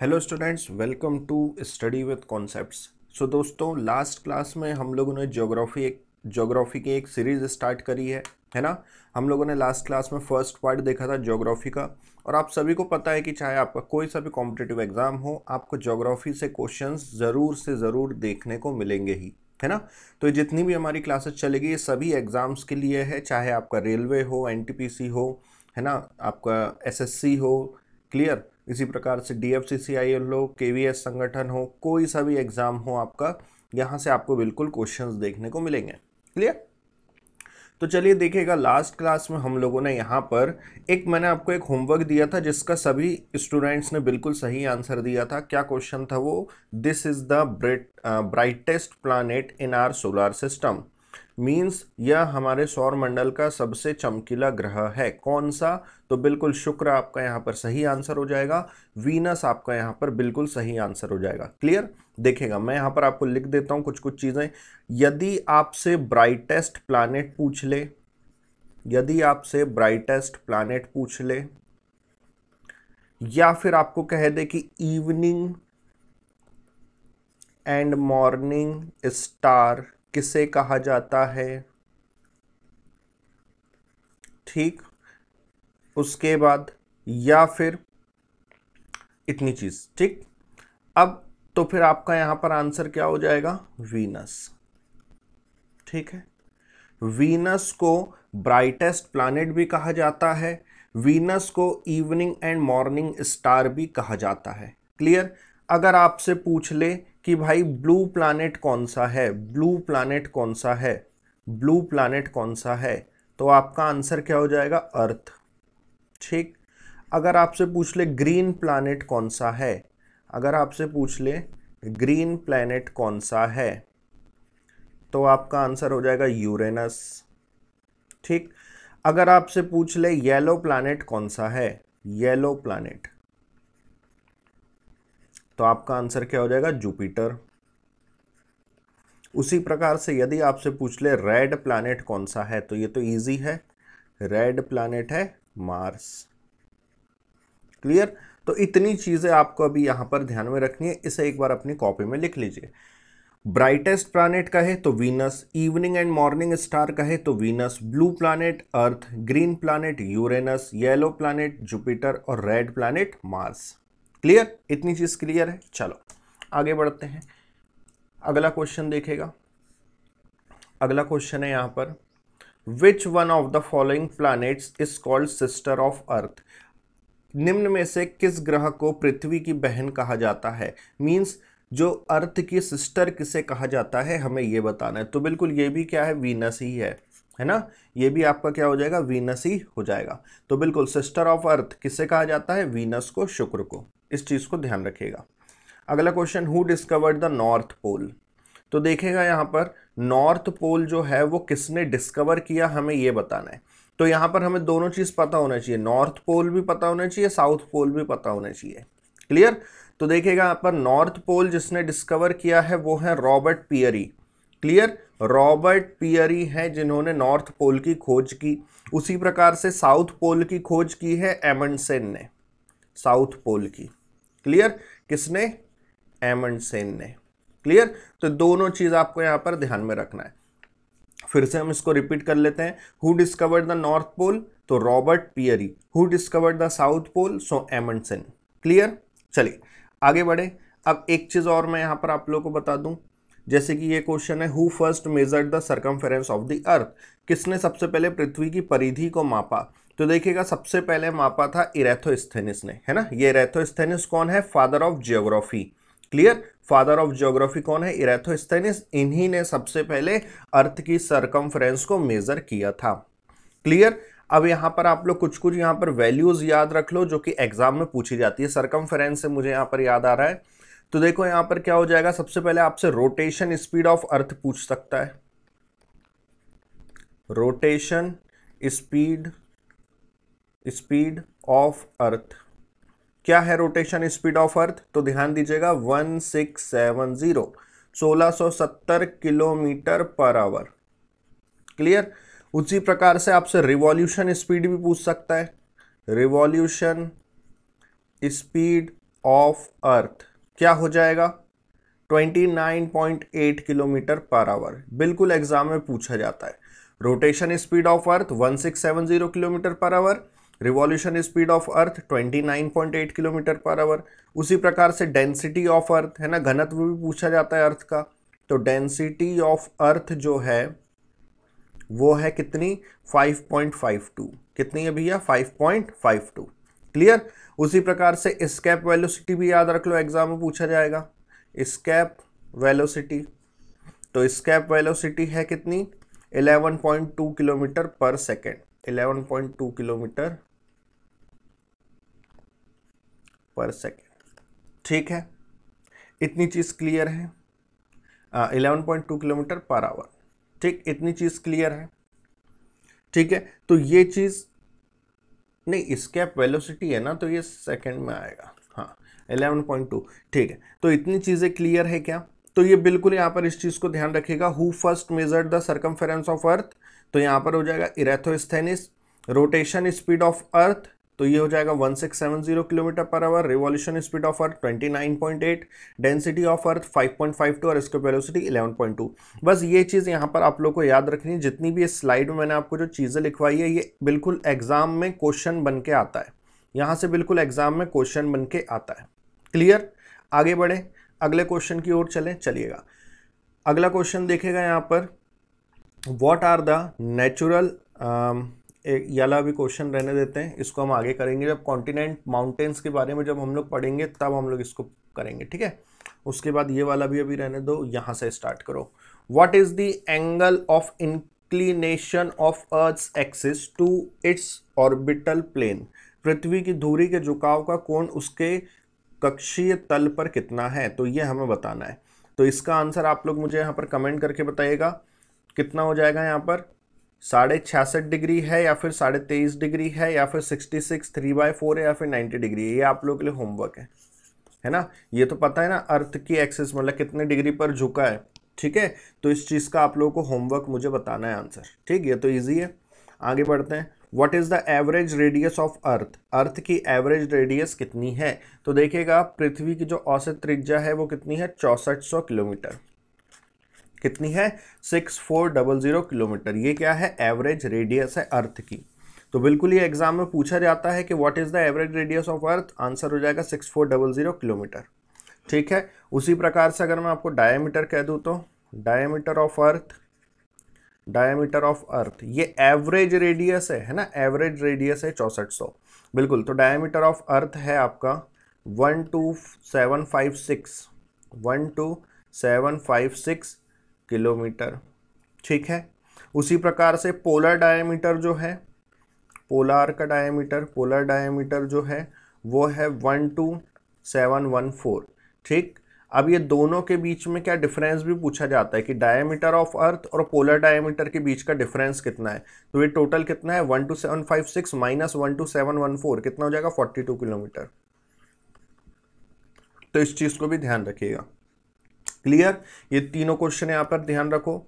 hello students welcome to study with concepts so दोस्तों last class में हम लोगों ने ज्योग्राफी एक ज्योग्राफी की एक सीरीज स्टार्ट करी है है ना हम लोगों ने लास्ट क्लास में फर्स्ट पार्ट देखा था ज्योग्राफी का और आप सभी को पता है कि चाहे आपका कोई सा भी कॉम्पिटेटिव एग्जाम हो आपको ज्योग्राफी से क्वेश्चन ज़रूर से ज़रूर देखने को मिलेंगे ही है ना तो जितनी भी हमारी क्लासेस चलेगी ये सभी एग्ज़ाम्स के लिए है चाहे आपका रेलवे हो एन हो है ना आपका एस हो क्लियर इसी प्रकार से D F C C I L हो के वी एस संगठन हो कोई सा भी एग्ज़ाम हो आपका यहाँ से आपको बिल्कुल क्वेश्चंस देखने को मिलेंगे क्लियर तो चलिए देखिएगा लास्ट क्लास में हम लोगों ने यहाँ पर एक मैंने आपको एक होमवर्क दिया था जिसका सभी स्टूडेंट्स ने बिल्कुल सही आंसर दिया था क्या क्वेश्चन था वो this is the brightest planet in our solar system means यह हमारे सौर मंडल का सबसे चमकीला ग्रह है कौन सा तो बिल्कुल शुक्र आपका यहाँ पर सही आंसर हो जाएगा वीनस आपका यहाँ पर बिल्कुल सही आंसर हो जाएगा क्लियर देखेगा मैं यहाँ पर आपको लिख देता हूँ कुछ कुछ चीज़ें यदि आपसे ब्राइटेस्ट प्लानट पूछ ले यदि आपसे ब्राइटेस्ट प्लानट पूछ ले या फिर आपको कह दे कि इवनिंग एंड मॉर्निंग स्टार किसे कहा जाता है ठीक उसके बाद या फिर इतनी चीज़ ठीक अब तो फिर आपका यहां पर आंसर क्या हो जाएगा वीनस ठीक है वीनस को ब्राइटेस्ट प्लानिट भी कहा जाता है वीनस को इवनिंग एंड मॉर्निंग स्टार भी कहा जाता है क्लियर अगर आपसे पूछ ले कि भाई ब्लू प्लानट कौन सा है ब्लू प्लानट कौन सा है ब्लू प्लानट कौन सा है तो आपका आंसर क्या हो जाएगा अर्थ ठीक अगर आपसे पूछ ले ग्रीन प्लानट कौन सा है अगर आपसे पूछ ले ग्रीन प्लानट कौन सा है तो आपका आंसर हो जाएगा यूरेनस ठीक अगर आपसे पूछ ले येलो प्लानट कौन सा है येलो प्लानट तो आपका आंसर क्या हो जाएगा जुपिटर उसी प्रकार से यदि आपसे पूछ ले रेड प्लानट कौन सा है तो ये तो ईजी है रेड प्लानट है मार्स क्लियर तो इतनी चीज़ें आपको अभी यहां पर ध्यान में रखनी है इसे एक बार अपनी कॉपी में लिख लीजिए ब्राइटेस्ट प्लानट कहे तो Venus evening and morning star कहे तो Venus blue planet Earth green planet Uranus yellow planet Jupiter और रेड प्लानट मार्स क्लियर इतनी चीज़ क्लियर है चलो आगे बढ़ते हैं अगला क्वेश्चन देखेगा अगला क्वेश्चन है यहाँ पर which one of the following planets is called sister of Earth निम्न में से किस ग्रह को पृथ्वी की बहन कहा जाता है मीन्स जो अर्थ की सिस्टर किसे कहा जाता है हमें यह बताना है तो बिल्कुल ये भी क्या है वीनस ही है है ना ये भी आपका क्या हो जाएगा वीनस ही हो जाएगा तो बिल्कुल सिस्टर ऑफ अर्थ किससे कहा जाता है वीनस को शुक्र को इस चीज़ को ध्यान रखिएगा अगला question who discovered the North Pole तो देखेगा यहाँ पर नॉर्थ पोल जो है वो किसने डिस्कवर किया हमें ये बताना है तो यहाँ पर हमें दोनों चीज़ पता होना चाहिए नॉर्थ पोल भी पता होना चाहिए साउथ पोल भी पता होना चाहिए क्लियर तो देखेगा यहाँ पर नॉर्थ पोल जिसने डिस्कवर किया है वो है Robert Peary clear Robert Peary है जिन्होंने नॉर्थ पोल की खोज की उसी प्रकार से साउथ पोल की खोज की है एमंडसेन ने साउथ पोल की क्लियर किसने एमंडसेन ने क्लियर तो दोनों चीज आपको यहां पर ध्यान में रखना है फिर से हम इसको रिपीट कर लेते हैं who discovered the North Pole तो Robert Peary who discovered the South Pole so Amundsen clear चलिए आगे बढ़े अब एक चीज और मैं यहां पर आप लोगों को बता दूं जैसे कि ये क्वेश्चन है who first measured the circumference of the Earth किसने सबसे पहले पृथ्वी की परिधि को मापा तो देखिएगा सबसे पहले मापा था इरेथोस्थेनिस ने है ना ये इरेथोस्थेनिस कौन है father of geography clear father of geography कौन है इरेथोस्थेनिस इन्हीं ने सबसे पहले अर्थ की सरकमफ्रेंस को मेजर किया था क्लियर अब यहाँ पर आप लोग कुछ कुछ यहाँ पर वैल्यूज याद रख लो जो कि एग्जाम में पूछी जाती है सरकमफ्रेंस से मुझे यहाँ पर याद आ रहा है तो देखो यहां पर क्या हो जाएगा सबसे पहले आपसे रोटेशन स्पीड ऑफ अर्थ पूछ सकता है rotation speed speed of Earth क्या है रोटेशन स्पीड ऑफ अर्थ तो ध्यान दीजिएगा 1670 सत्तर किलोमीटर पर आवर क्लियर उसी प्रकार से आपसे रिवॉल्यूशन स्पीड भी पूछ सकता है रिवॉल्यूशन स्पीड ऑफ अर्थ क्या हो जाएगा 29.8 किलोमीटर पर आवर बिल्कुल एग्जाम में पूछा जाता है rotation speed of Earth 1670 kilometre per hour revolution speed of Earth 29.8 kilometre per hour उसी प्रकार से डेंसिटी ऑफ अर्थ है ना घनत्व भी पूछा जाता है अर्थ का तो डेंसिटी ऑफ अर्थ जो है वो है कितनी 5.52 कितनी है भैया 5.52 क्लियर उसी प्रकार से स्केप वेलोसिटी भी याद रख लो एग्जाम में पूछा जाएगा स्कैप वेलोसिटी तो स्कैप वेलोसिटी है कितनी 11.2 किलोमीटर पर सेकेंड 11.2 किलोमीटर पर सेकेंड ठीक है इतनी चीज़ क्लियर है eleven point two kilometre per hour ठीक इतनी चीज़ क्लियर है ठीक है तो ये चीज़ नहीं स्केप वेलोसिटी है ना तो ये सेकंड में आएगा हाँ 11.2 ठीक है तो इतनी चीज़ें क्लियर है क्या तो ये बिल्कुल यहाँ पर इस चीज़ को ध्यान रखेगा who first measure the circumference of Earth तो यहाँ पर हो जाएगा Eratosthenes rotation speed of Earth तो ये हो जाएगा 1670 kilometre per hour revolution speed of Earth 29.8 density of Earth 5.52 और इसकी वेलोसिटी 11.2 बस ये चीज़ यहाँ पर आप लोग को याद रखनी है जितनी भी स्लाइड में मैंने आपको जो चीज़ें लिखवाई है ये बिल्कुल एग्जाम में क्वेश्चन बन के आता है यहाँ से बिल्कुल एग्जाम में क्वेश्चन बन के आता है क्लियर आगे बढ़े अगले क्वेश्चन की ओर चलें चलिएगा अगला क्वेश्चन देखेगा यहाँ पर वॉट आर द नेचुरल ये भी क्वेश्चन रहने देते हैं इसको हम आगे करेंगे जब कॉन्टिनेंट माउंटेन्स के बारे में जब हम लोग पढ़ेंगे तब हम लोग इसको करेंगे ठीक है उसके बाद ये वाला भी अभी रहने दो यहाँ से स्टार्ट करो what is the angle of inclination of Earth axis to its orbital plane पृथ्वी की धूरी के झुकाव का कोण उसके कक्षीय तल पर कितना है तो ये हमें बताना है तो इसका आंसर आप लोग मुझे यहाँ पर कमेंट करके बताइएगा कितना हो जाएगा यहाँ पर साढ़े छियासठ डिग्री है या फिर साढ़े तेईस डिग्री है या फिर sixty six three by four है या फिर नाइन्टी डिग्री है ये आप लोगों के लिए होमवर्क है है ना ये तो पता है ना अर्थ की एक्सेस मतलब कितने डिग्री पर झुका है ठीक है तो इस चीज़ का आप लोगों को होमवर्क मुझे बताना है आंसर ठीक ये तो ईजी है आगे बढ़ते हैं what is the average radius of Earth Earth की एवरेज रेडियस कितनी है तो देखिएगा पृथ्वी की जो औसत त्रिज्या है वो कितनी है चौंसठ किलोमीटर कितनी है six four double zero kilometre ये क्या है एवरेज रेडियस है अर्थ की तो बिल्कुल ये एग्जाम में पूछा जाता है कि what is the average radius of Earth answer हो जाएगा six four double zero kilometre ठीक है उसी प्रकार से अगर मैं आपको डायमीटर कह दूँ तो diameter of earth diameter of earth ये एवरेज रेडियस है है ना एवरेज रेडियस है चौंसठ सौ बिल्कुल तो डायमीटर ऑफ अर्थ है आपका one two seven five six one two seven five six kilometre ठीक है उसी प्रकार से पोलर डायमीटर जो है पोलार का डायमीटर पोलर डायमीटर जो है वो है one two seven one four ठीक अब ये दोनों के बीच में क्या डिफरेंस भी पूछा जाता है कि डायमीटर ऑफ अर्थ और पोलर डायमीटर के बीच का डिफरेंस कितना है तो ये टोटल कितना है one two seven five six minus one two seven one four कितना हो जाएगा फोर्टी टू किलोमीटर तो इस चीज़ को भी ध्यान रखिएगा क्लियर ये तीनों क्वेश्चन यहाँ पर ध्यान रखो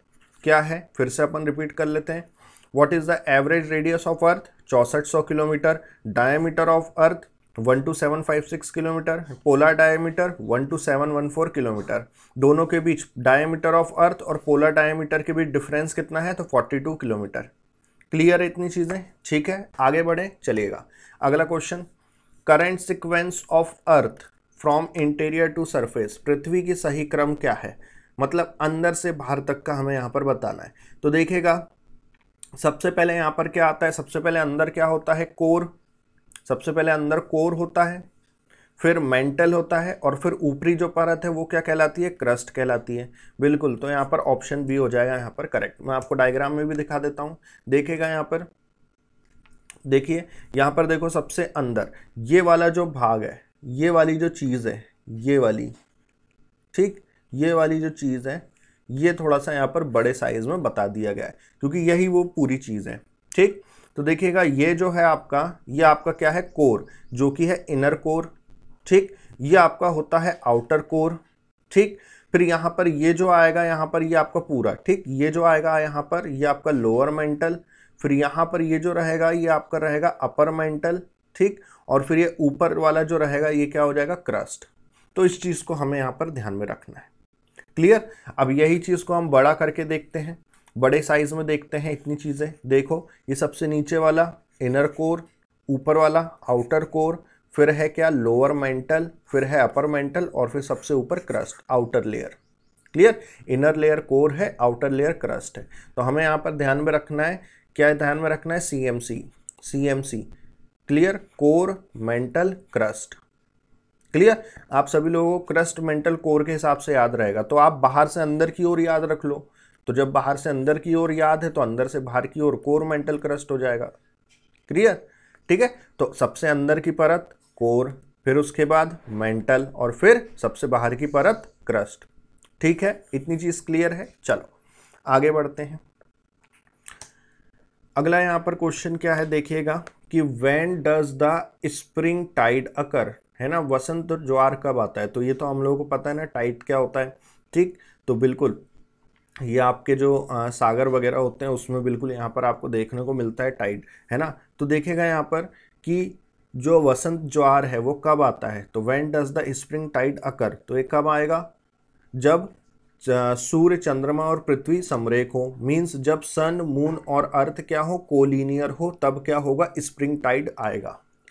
क्या है फिर से अपन रिपीट कर लेते हैं what is the average radius of earth चौसठ सौ kilometre diameter of earth one two seven five six kilometre polar diameter one two seven one four kilometre दोनों के बीच डायमीटर ऑफ अर्थ और पोलर डायमीटर के बीच डिफरेंस कितना है तो फोर्टी टू किलोमीटर क्लियर है इतनी चीज़ें ठीक है आगे बढ़े चलिएगा अगला question current sequence of earth from interior to surface पृथ्वी की सही क्रम क्या है मतलब अंदर से बाहर तक का हमें यहाँ पर बताना है तो देखेगा सबसे पहले यहाँ पर क्या आता है सबसे पहले अंदर क्या होता है कोर सबसे पहले अंदर कोर होता है फिर मेंटल होता है और फिर ऊपरी जो परत है वो क्या कहलाती है क्रस्ट कहलाती है बिल्कुल तो यहाँ पर ऑप्शन बी हो जाएगा यहाँ पर करेक्ट मैं आपको डायग्राम में भी दिखा देता हूँ देखेगा यहाँ पर देखिए यहाँ पर देखो सबसे अंदर ये वाला जो भाग है ये वाली जो चीज़ है ये वाली ठीक ये वाली जो चीज़ है ये थोड़ा सा यहाँ पर बड़े साइज़ में बता दिया गया है क्योंकि यही वो पूरी चीज़ है ठीक तो देखिएगा ये जो है आपका ये आपका क्या है कोर जो कि है इनर कोर ठीक ये आपका होता है आउटर कोर ठीक फिर यहाँ पर ये जो आएगा यहाँ पर ये आपका पूरा ठीक ये जो आएगा यहाँ पर ये आपका लोअर मेंटल फिर यहाँ पर ये जो रहेगा ये आपका रहेगा अपर मेंटल ठीक और फिर ये ऊपर वाला जो रहेगा ये क्या हो जाएगा क्रस्ट तो इस चीज़ को हमें यहाँ पर ध्यान में रखना है क्लियर अब यही चीज़ को हम बड़ा करके देखते हैं बड़े साइज में देखते हैं इतनी चीज़ें देखो ये सबसे नीचे वाला इनर कोर ऊपर वाला आउटर कोर फिर है क्या लोअर मेंटल फिर है अपर मेंटल और फिर सबसे ऊपर crust outer layer clear inner layer core है आउटर लेयर क्रस्ट है तो हमें यहाँ पर ध्यान में रखना है क्या ध्यान में रखना है C M C C M C clear core mantle crust clear आप सभी लोगों को क्रस्ट मेंटल कोर के हिसाब से याद रहेगा तो आप बाहर से अंदर की ओर याद रख लो तो जब बाहर से अंदर की ओर याद है तो अंदर से बाहर की ओर कोर मेंटल क्रस्ट हो जाएगा क्लियर ठीक है तो सबसे अंदर की परत कोर फिर उसके बाद मेंटल और फिर सबसे बाहर की परत क्रस्ट ठीक है इतनी चीज क्लियर है चलो आगे बढ़ते हैं अगला यहां पर क्वेश्चन क्या है देखिएगा कि when does the spring tide occur है ना वसंत ज्वार कब आता है तो ये तो हम लोगों को पता है ना टाइड क्या होता है ठीक तो बिल्कुल ये आपके जो आ, सागर वगैरह होते हैं उसमें बिल्कुल यहाँ पर आपको देखने को मिलता है टाइड है ना तो देखेगा यहाँ पर कि जो वसंत ज्वार है वो कब आता है तो when does the spring tide occur तो ये कब आएगा जब सूर्य चंद्रमा और पृथ्वी समरेख हो मीन्स जब सन मून और अर्थ क्या हो कोलिनियर हो तब क्या होगा स्प्रिंग टाइड आएगा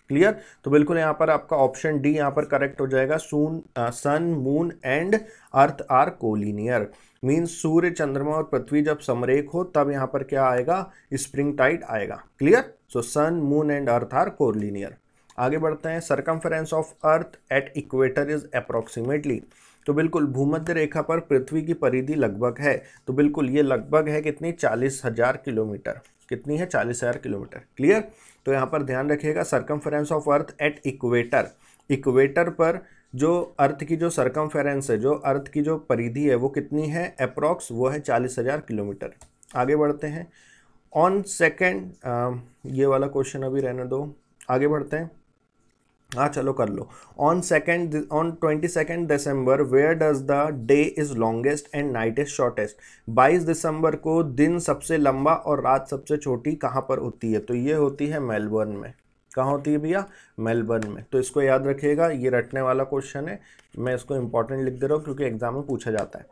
क्लियर तो बिल्कुल यहाँ पर आपका ऑप्शन डी यहाँ पर करेक्ट हो जाएगा soon sun moon and earth are collinear means सूर्य चंद्रमा और पृथ्वी जब समरेख हो तब यहाँ पर क्या आएगा स्प्रिंग टाइड आएगा clear so sun moon and earth are collinear आगे बढ़ते हैं circumference of earth at equator is approximately तो बिल्कुल भूमध्य रेखा पर पृथ्वी की परिधि लगभग है तो बिल्कुल ये लगभग है कितनी चालीस हज़ार किलोमीटर कितनी है चालीस हज़ार किलोमीटर क्लियर तो यहाँ पर ध्यान रखिएगा circum of earth at equator equator पर जो अर्थ की जो सरकम है जो अर्थ की जो परिधि है वो कितनी है अप्रॉक्स वो है चालीस हज़ार किलोमीटर आगे बढ़ते हैं ऑन सेकेंड ये वाला क्वेश्चन अभी रहने दो आगे बढ़ते हैं हाँ चलो कर लो on second on twenty second December where does the day is longest and night is shortest बाईस दिसंबर को दिन सबसे लंबा और रात सबसे छोटी कहाँ पर होती है तो ये होती है मेलबर्न में कहाँ होती है भैया मेलबर्न में तो इसको याद रखिएगा ये रटने वाला क्वेश्चन है मैं इसको इंपॉर्टेंट लिख दे रहा हूँ क्योंकि एग्जाम में पूछा जाता है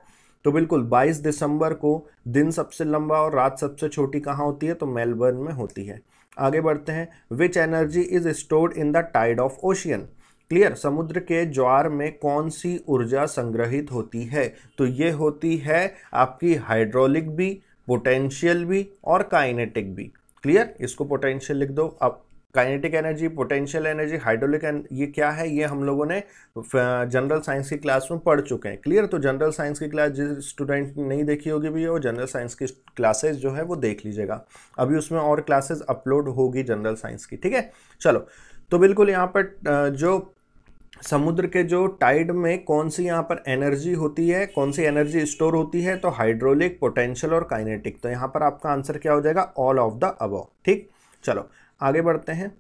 तो बिल्कुल 22 दिसंबर को दिन सबसे लंबा और रात सबसे छोटी कहाँ होती है तो मेलबर्न में होती है आगे बढ़ते हैं which energy is stored in the tide of ocean clear समुद्र के ज्वार में कौन सी ऊर्जा संग्रहित होती है तो ये होती है आपकी हाइड्रोलिक भी पोटेंशियल भी और काइनेटिक भी क्लियर इसको पोटेंशियल लिख दो अब kinetic energy potential energy hydraulic ये क्या है ये हम लोगों ने जनरल साइंस की क्लास में पढ़ चुके हैं क्लियर तो जनरल साइंस की क्लास जिस स्टूडेंट नहीं देखी होगी भी वो जनरल साइंस की क्लासेज जो है वो देख लीजिएगा अभी उसमें और क्लासेज अपलोड होगी जनरल साइंस की ठीक है चलो तो बिल्कुल यहाँ पर जो समुद्र के जो टाइड में कौन सी यहाँ पर एनर्जी होती है कौन सी एनर्जी स्टोर होती है तो हाइड्रोलिक पोटेंशियल और काइनेटिक तो यहाँ पर आपका आंसर क्या हो जाएगा ऑल ऑफ द अबव ठीक चलो आगे बढ़ते हैं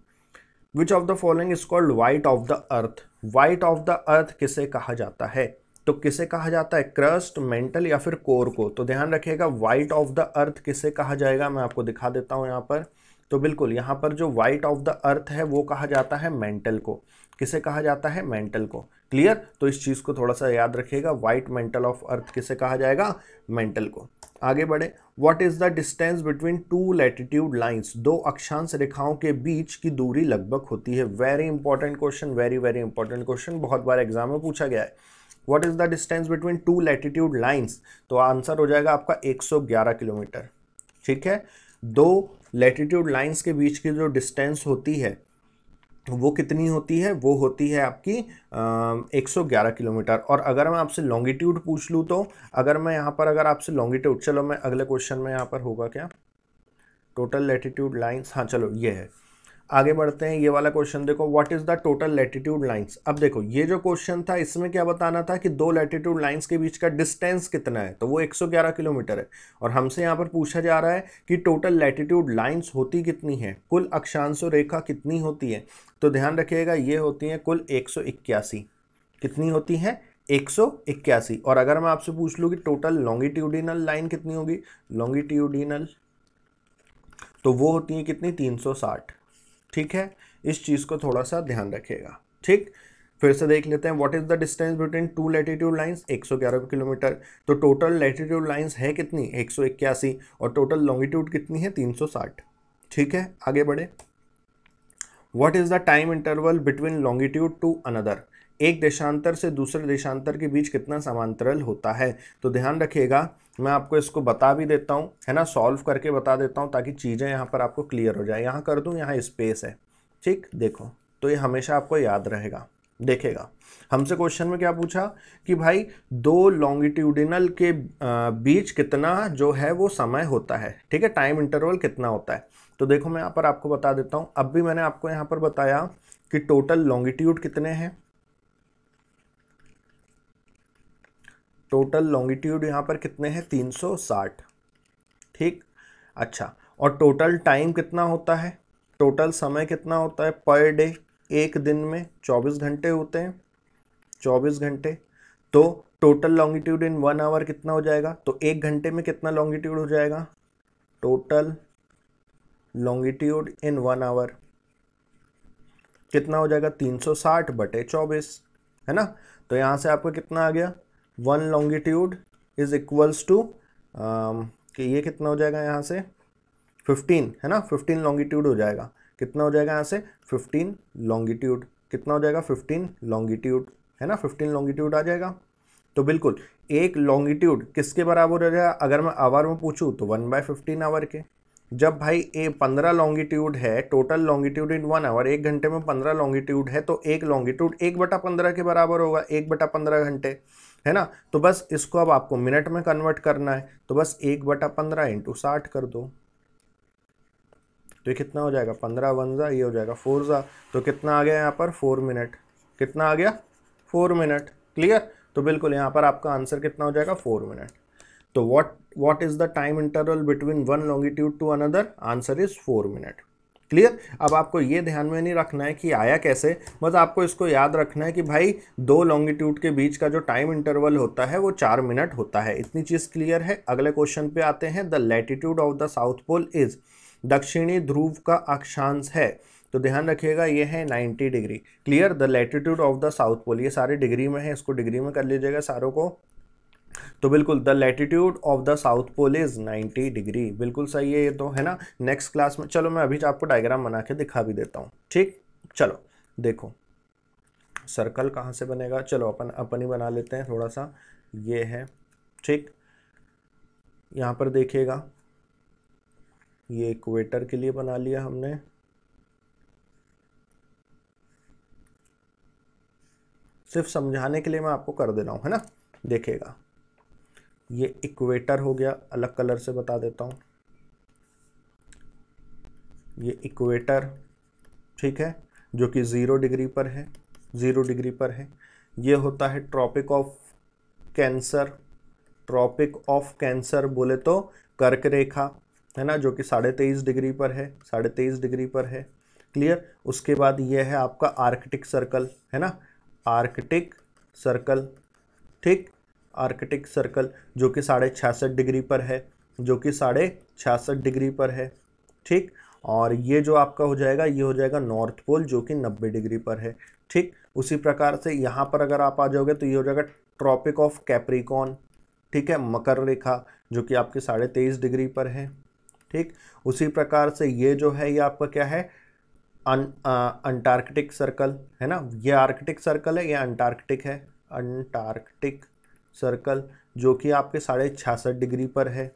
which of the following is called white of the earth white of the earth किसे कहा जाता है तो किसे कहा जाता है क्रस्ट मेंटल या फिर कोर को तो ध्यान रखिएगा वाइट ऑफ द अर्थ किसे कहा जाएगा मैं आपको दिखा देता हूँ यहाँ पर तो बिल्कुल यहाँ पर जो वाइट ऑफ द अर्थ है वो कहा जाता है मेंटल को किसे कहा जाता है मेंटल को क्लियर तो इस चीज़ को थोड़ा सा याद रखिएगा वाइट मेंटल ऑफ अर्थ किसे कहा जाएगा मेंटल को आगे बढ़े what is the distance between two latitude lines दो अक्षांश रेखाओं के बीच की दूरी लगभग होती है very important question very very important question बहुत बार एग्जाम में पूछा गया है what is the distance between two latitude lines तो आंसर हो जाएगा आपका 111 किलोमीटर ठीक है दो लेटिट्यूड लाइन्स के बीच की जो डिस्टेंस होती है वो कितनी होती है वो होती है आपकी एक सौ ग्यारह किलोमीटर और अगर मैं आपसे लॉन्गिट्यूड पूछ लूँ तो अगर मैं यहाँ पर अगर आपसे लॉन्गिट्यूड चलो मैं अगले क्वेश्चन में यहाँ पर होगा क्या टोटल लेटीट्यूड लाइन्स हाँ चलो ये है आगे बढ़ते हैं ये वाला क्वेश्चन देखो what is the total latitude lines अब देखो ये जो क्वेश्चन था इसमें क्या बताना था कि दो लेटिट्यूड लाइंस के बीच का डिस्टेंस कितना है तो वो 111 किलोमीटर है और हमसे यहाँ पर पूछा जा रहा है कि टोटल लेटीट्यूड लाइंस होती कितनी है कुल अक्षांश रेखा कितनी होती है तो ध्यान रखिएगा ये होती हैं कुल एक कितनी होती हैं एक और अगर मैं आपसे पूछ लूँ कि टोटल लॉन्गिट्यूडिनल लाइन कितनी होगी लॉन्गिट्यूडिनल तो वो होती हैं कितनी साठ ठीक है इस चीज़ को थोड़ा सा ध्यान रखेगा ठीक फिर से देख लेते हैं what is the distance between two latitude lines 111 kilometre तो टोटल लेटीट्यूड लाइंस है कितनी एक और टोटल लॉन्गिट्यूड कितनी है 360 ठीक है आगे बढ़े what is the time interval between longitude to another एक देशांतर से दूसरे देशांतर के बीच कितना समांतरल होता है तो ध्यान रखिएगा मैं आपको इसको बता भी देता हूँ है ना सॉल्व करके बता देता हूँ ताकि चीज़ें यहाँ पर आपको क्लियर हो जाए यहाँ कर दूँ यहाँ स्पेस है ठीक देखो तो ये हमेशा आपको याद रहेगा देखेगा हमसे क्वेश्चन में क्या पूछा कि भाई दो लॉन्गिट्यूडिनल के बीच कितना जो है वो समय होता है ठीक है टाइम इंटरवल कितना होता है तो देखो मैं यहाँ पर आपको बता देता हूँ अब भी मैंने आपको यहाँ पर बताया कि टोटल लॉन्गिट्यूड कितने हैं टोटल लॉन्गिट्यूड यहाँ पर कितने हैं 360 ठीक अच्छा और टोटल टाइम कितना होता है टोटल समय कितना होता है पर डे एक दिन में 24 घंटे होते हैं 24 घंटे तो total longitude in one hour कितना हो जाएगा तो एक घंटे में कितना लॉन्गिट्यूड हो जाएगा total longitude in one hour कितना हो जाएगा 360 बटे 24 है ना तो यहाँ से आपका कितना आ गया one longitude is equals to कि ये कितना हो जाएगा यहाँ से फिफ्टीन है ना फिफ्टीन लॉन्गिट्यूड हो जाएगा कितना हो जाएगा यहाँ से फिफ्टीन लॉन्गिट्यूड कितना हो जाएगा फिफ्टीन लॉन्गिट्यूड है ना फिफ्टीन लॉन्गिट्यूड आ जाएगा तो बिल्कुल एक लॉन्गिट्यूड किसके बराबर हो जाएगा अगर मैं आवर में पूछूँ तो वन बाय फिफ्टीन आवर के जब भाई ए पंद्रह लॉन्गिट्यूड है total longitude in one hour एक घंटे में पंद्रह लॉन्गिट्यूड है तो एक लॉन्गिट्यूड एक बटा पंद्रह के बराबर होगा एक बटा पंद्रह घंटे है ना तो बस इसको अब आपको मिनट में कन्वर्ट करना है तो बस एक बटा पंद्रह इंटू साठ कर दो तो ये कितना हो जाएगा पंद्रह वनजा ये हो जाएगा फोर ज़ा तो कितना आ गया यहाँ पर फोर मिनट कितना आ गया फोर मिनट क्लियर तो बिल्कुल यहाँ पर आपका आंसर कितना हो जाएगा फोर मिनट तो what what is the time interval between one longitude to another answer is four minute clear अब आपको ये ध्यान में नहीं रखना है कि आया कैसे बस आपको इसको याद रखना है कि भाई दो लॉन्गिट्यूड के बीच का जो टाइम इंटरवल होता है वो चार मिनट होता है इतनी चीज़ क्लियर है अगले क्वेश्चन पे आते हैं the latitude of the South Pole is दक्षिणी ध्रुव का अक्षांश है तो ध्यान रखिएगा ये है 90 degree clear the latitude of the South Pole ये सारे डिग्री में है इसको डिग्री में कर लीजिएगा सारों को तो बिल्कुल the latitude of the South Pole is 90 degree बिल्कुल सही है ये तो है ना नेक्स्ट क्लास में चलो मैं अभी आपको डायग्राम बना के दिखा भी देता हूँ ठीक चलो देखो सर्कल कहाँ से बनेगा चलो अपन अपन ही बना लेते हैं थोड़ा सा ये है ठीक यहाँ पर देखिएगा ये इक्वेटर के लिए बना लिया हमने सिर्फ समझाने के लिए मैं आपको कर दे रहा हूँ है ना देखेगा ये इक्वेटर हो गया अलग कलर से बता देता हूँ ये इक्वेटर ठीक है जो कि ज़ीरो डिग्री पर है ज़ीरो डिग्री पर है ये होता है Tropic of Cancer Tropic of Cancer बोले तो कर्क रेखा है ना जो कि साढ़े तेईस डिग्री पर है साढ़े तेईस डिग्री पर है क्लियर उसके बाद ये है आपका आर्कटिक सर्कल है ना आर्कटिक सर्कल ठीक आर्कटिक सर्कल जो कि साढ़े छियासठ डिग्री पर है जो कि साढ़े छियासठ डिग्री पर है ठीक और ये जो आपका हो जाएगा ये हो जाएगा नॉर्थ पोल जो कि नब्बे डिग्री पर है ठीक उसी प्रकार से यहाँ पर अगर आप आ जाओगे तो ये हो जाएगा ट्रॉपिक ऑफ कैप्रिकॉन ठीक है मकर रेखा जो कि आपके साढ़े तेईस डिग्री पर है ठीक उसी प्रकार से ये जो है ये आपका क्या है अन अं, अंटार्कटिक सर्कल है ना ये आर्कटिक सर्कल है या अंटार्कटिक है अंटार्कटिक सर्कल जो कि आपके साढ़े छियासठ डिग्री पर है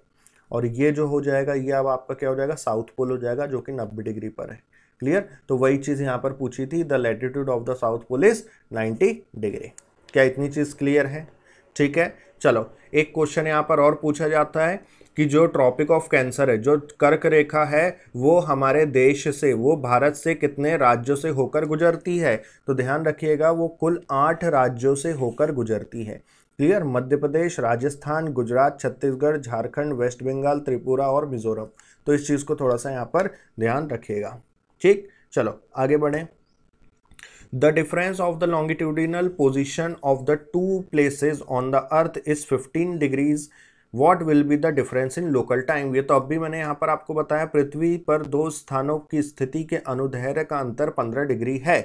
और ये जो हो जाएगा ये अब आपका क्या हो जाएगा साउथ पोल हो जाएगा जो कि नब्बे डिग्री पर है क्लियर तो वही चीज़ यहाँ पर पूछी थी the latitude of the South Pole is ninety degree क्या इतनी चीज़ क्लियर है ठीक है चलो एक क्वेश्चन यहाँ पर और पूछा जाता है कि जो ट्रॉपिक ऑफ कैंसर है जो कर्क रेखा है वो हमारे देश से वो भारत से कितने राज्यों से होकर गुजरती है तो ध्यान रखिएगा वो कुल आठ राज्यों से होकर गुजरती है क्लियर मध्य प्रदेश राजस्थान गुजरात छत्तीसगढ़ झारखंड वेस्ट बंगाल त्रिपुरा और मिजोरम तो इस चीज़ को थोड़ा सा यहाँ पर ध्यान रखिएगा ठीक चलो आगे बढ़ें the difference of the longitudinal position of the two places on the earth is fifteen degrees what will be the difference in local time ये तो अब भी मैंने यहाँ पर आपको बताया पृथ्वी पर दो स्थानों की स्थिति के अनुधैर्य का अंतर पंद्रह डिग्री है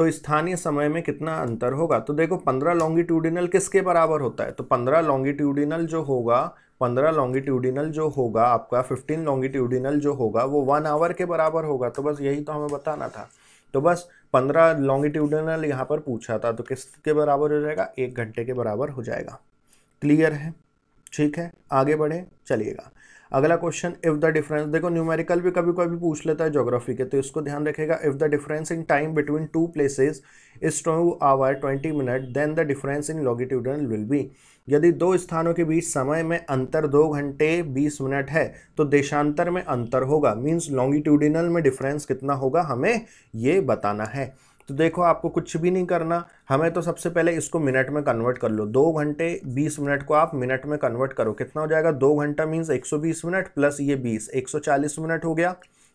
तो स्थानीय समय में कितना अंतर होगा तो देखो पंद्रह लॉन्गिट्यूडिनल किसके बराबर होता है तो पंद्रह लॉन्गिट्यूडिनल जो होगा पंद्रह लॉन्गिट्यूडिनल जो होगा आपका फिफ्टीन लॉन्गिट्यूडिनल जो होगा वो वन आवर के बराबर होगा तो बस यही तो हमें बताना था तो बस पंद्रह लॉन्गिट्यूडिनल यहाँ पर पूछा था तो किसके बराबर हो जाएगा एक घंटे के बराबर हो जाएगा क्लियर है ठीक है आगे बढ़े चलिएगा अगला क्वेश्चन इफ द डिफरेंस देखो न्यूमेरिकल भी कभी कभी पूछ लेता है ज्योग्राफी के तो इसको ध्यान रखेगा if the difference in time between two places is two hour twenty minute then the difference in longitudinal will be यदि दो स्थानों के बीच समय में अंतर दो घंटे बीस मिनट है तो देशांतर में अंतर होगा मीन्स लॉन्गिट्यूडिनल में डिफरेंस कितना होगा हमें ये बताना है तो देखो आपको कुछ भी नहीं करना हमें तो सबसे पहले इसको मिनट में कन्वर्ट कर लो दो घंटे बीस मिनट को आप मिनट में कन्वर्ट करो कितना हो जाएगा दो घंटा मीन्स एक सौ बीस मिनट प्लस ये बीस एक सौ चालीस मिनट हो गया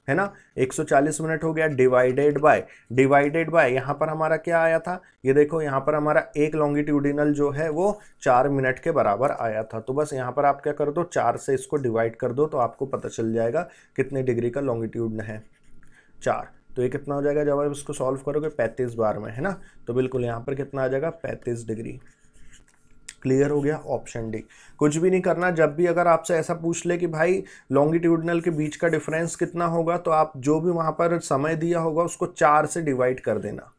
है ना 140 मिनट हो गया डिवाइडेड बाय डिवाइडेड बाय यहाँ पर हमारा क्या आया था ये देखो यहाँ पर हमारा एक लॉन्गिट्यूडिनल जो है वो चार मिनट के बराबर आया था तो बस यहाँ पर आप क्या कर दो चार से इसको डिवाइड कर दो तो आपको पता चल जाएगा कितने डिग्री का लॉन्गिट्यूड है चार तो ये कितना हो जाएगा जब आप इसको सॉल्व करोगे पैंतीस बार में है ना तो बिल्कुल यहाँ पर कितना आ जाएगा पैंतीस डिग्री क्लियर हो गया ऑप्शन डी कुछ भी नहीं करना जब भी अगर आपसे ऐसा पूछ ले कि भाई लॉन्गिट्यूडनल के बीच का डिफरेंस कितना होगा तो आप जो भी वहाँ पर समय दिया होगा उसको चार से डिवाइड कर देना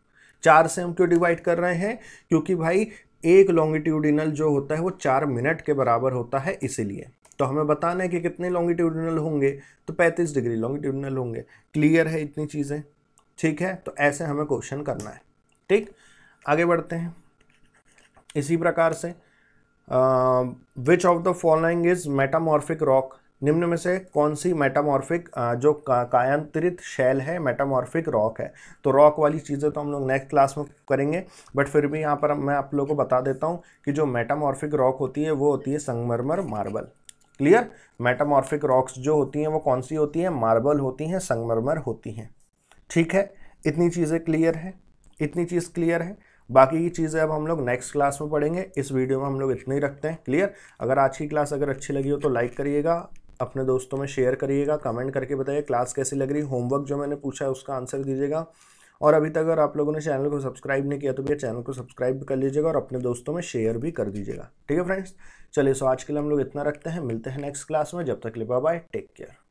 चार से हम क्यों डिवाइड कर रहे हैं क्योंकि भाई एक लॉन्गिट्यूडिनल जो होता है वो चार मिनट के बराबर होता है इसीलिए तो हमें बताना है कि कितने लॉन्गिट्यूडनल होंगे तो 35 डिग्री लॉन्गिट्यूडनल होंगे क्लियर है इतनी चीज़ें ठीक है तो ऐसे हमें क्वेश्चन करना है ठीक आगे बढ़ते हैं इसी प्रकार से which of the following is metamorphic rock निम्न में से कौन सी मेटामॉर्फिक जो का, कायांतरित शैल है मेटामॉर्फिक रॉक है तो रॉक वाली चीज़ें तो हम लोग नेक्स्ट क्लास में करेंगे बट फिर भी यहाँ पर मैं आप लोगों को बता देता हूँ कि जो मेटामॉर्फिक रॉक होती है वो होती है संगमरमर मार्बल क्लियर मेटामॉर्फिक रॉक्स जो होती हैं वो कौन सी होती हैं मार्बल होती हैं संगमरमर होती हैं ठीक है इतनी चीज़ें क्लियर हैं इतनी चीज़ क्लियर है बाकी की चीज़ें अब हम लोग नेक्स्ट क्लास में पढ़ेंगे इस वीडियो में हम लोग इतने ही रखते हैं क्लियर अगर आज की क्लास अगर अच्छी लगी हो तो लाइक करिएगा अपने दोस्तों में शेयर करिएगा कमेंट करके बताइए क्लास कैसी लग रही होमवर्क जो मैंने पूछा है उसका आंसर दीजिएगा और अभी तक अगर आप लोगों ने चैनल को सब्सक्राइब नहीं किया तो भैया चैनल को सब्सक्राइब कर लीजिएगा और अपने दोस्तों में शेयर भी कर दीजिएगा ठीक है फ्रेंड्स चलिए सो आज के लिए हम लोग इतना रखते हैं मिलते हैं नेक्स्ट क्लास में जब तक लिपा बाय टेक केयर